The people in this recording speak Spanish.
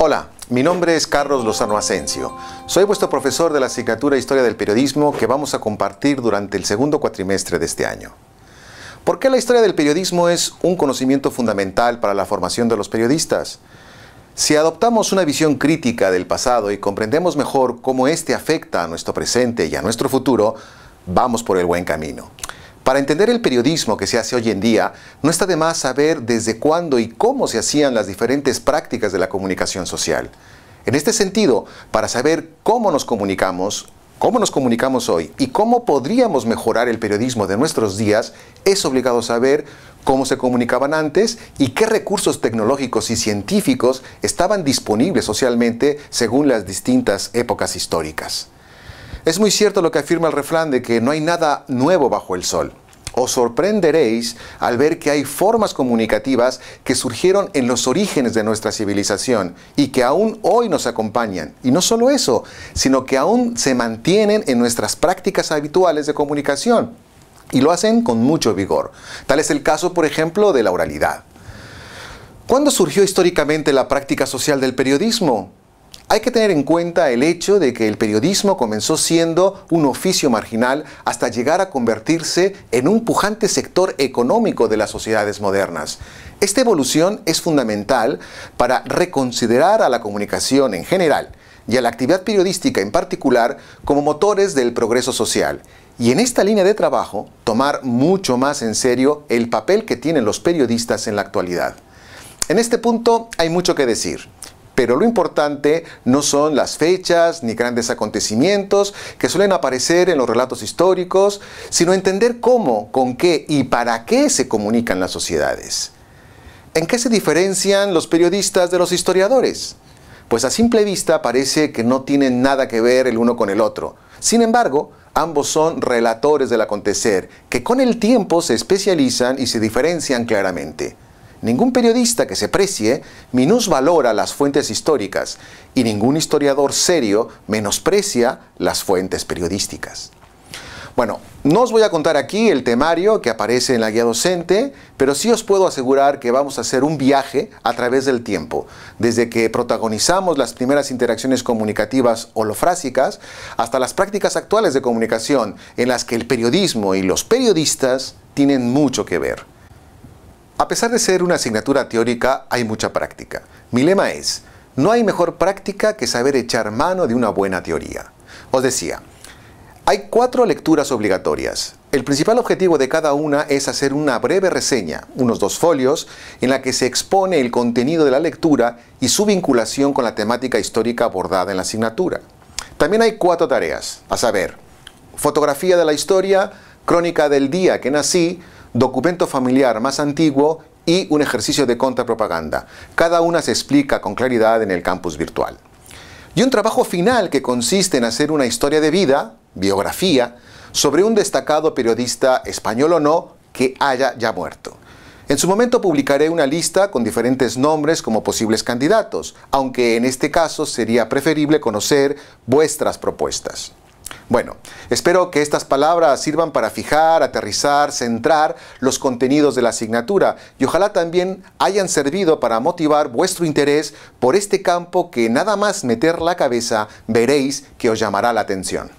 Hola, mi nombre es Carlos Lozano Asensio. Soy vuestro profesor de la asignatura Historia del Periodismo que vamos a compartir durante el segundo cuatrimestre de este año. ¿Por qué la historia del periodismo es un conocimiento fundamental para la formación de los periodistas? Si adoptamos una visión crítica del pasado y comprendemos mejor cómo éste afecta a nuestro presente y a nuestro futuro, vamos por el buen camino. Para entender el periodismo que se hace hoy en día, no está de más saber desde cuándo y cómo se hacían las diferentes prácticas de la comunicación social. En este sentido, para saber cómo nos comunicamos, cómo nos comunicamos hoy y cómo podríamos mejorar el periodismo de nuestros días, es obligado saber cómo se comunicaban antes y qué recursos tecnológicos y científicos estaban disponibles socialmente según las distintas épocas históricas. Es muy cierto lo que afirma el refrán de que no hay nada nuevo bajo el sol. Os sorprenderéis al ver que hay formas comunicativas que surgieron en los orígenes de nuestra civilización y que aún hoy nos acompañan. Y no solo eso, sino que aún se mantienen en nuestras prácticas habituales de comunicación. Y lo hacen con mucho vigor. Tal es el caso, por ejemplo, de la oralidad. ¿Cuándo surgió históricamente la práctica social del periodismo? Hay que tener en cuenta el hecho de que el periodismo comenzó siendo un oficio marginal hasta llegar a convertirse en un pujante sector económico de las sociedades modernas. Esta evolución es fundamental para reconsiderar a la comunicación en general y a la actividad periodística en particular como motores del progreso social. Y en esta línea de trabajo, tomar mucho más en serio el papel que tienen los periodistas en la actualidad. En este punto hay mucho que decir. Pero lo importante no son las fechas ni grandes acontecimientos que suelen aparecer en los relatos históricos, sino entender cómo, con qué y para qué se comunican las sociedades. ¿En qué se diferencian los periodistas de los historiadores? Pues a simple vista parece que no tienen nada que ver el uno con el otro. Sin embargo, ambos son relatores del acontecer, que con el tiempo se especializan y se diferencian claramente. Ningún periodista que se precie minusvalora las fuentes históricas y ningún historiador serio menosprecia las fuentes periodísticas. Bueno, no os voy a contar aquí el temario que aparece en la guía docente, pero sí os puedo asegurar que vamos a hacer un viaje a través del tiempo, desde que protagonizamos las primeras interacciones comunicativas holofrásicas hasta las prácticas actuales de comunicación en las que el periodismo y los periodistas tienen mucho que ver. A pesar de ser una asignatura teórica, hay mucha práctica. Mi lema es, no hay mejor práctica que saber echar mano de una buena teoría. Os decía, hay cuatro lecturas obligatorias. El principal objetivo de cada una es hacer una breve reseña, unos dos folios, en la que se expone el contenido de la lectura y su vinculación con la temática histórica abordada en la asignatura. También hay cuatro tareas, a saber, fotografía de la historia, crónica del día que nací, documento familiar más antiguo y un ejercicio de contrapropaganda. Cada una se explica con claridad en el campus virtual. Y un trabajo final que consiste en hacer una historia de vida, biografía, sobre un destacado periodista español o no que haya ya muerto. En su momento publicaré una lista con diferentes nombres como posibles candidatos, aunque en este caso sería preferible conocer vuestras propuestas. Bueno, espero que estas palabras sirvan para fijar, aterrizar, centrar los contenidos de la asignatura y ojalá también hayan servido para motivar vuestro interés por este campo que nada más meter la cabeza veréis que os llamará la atención.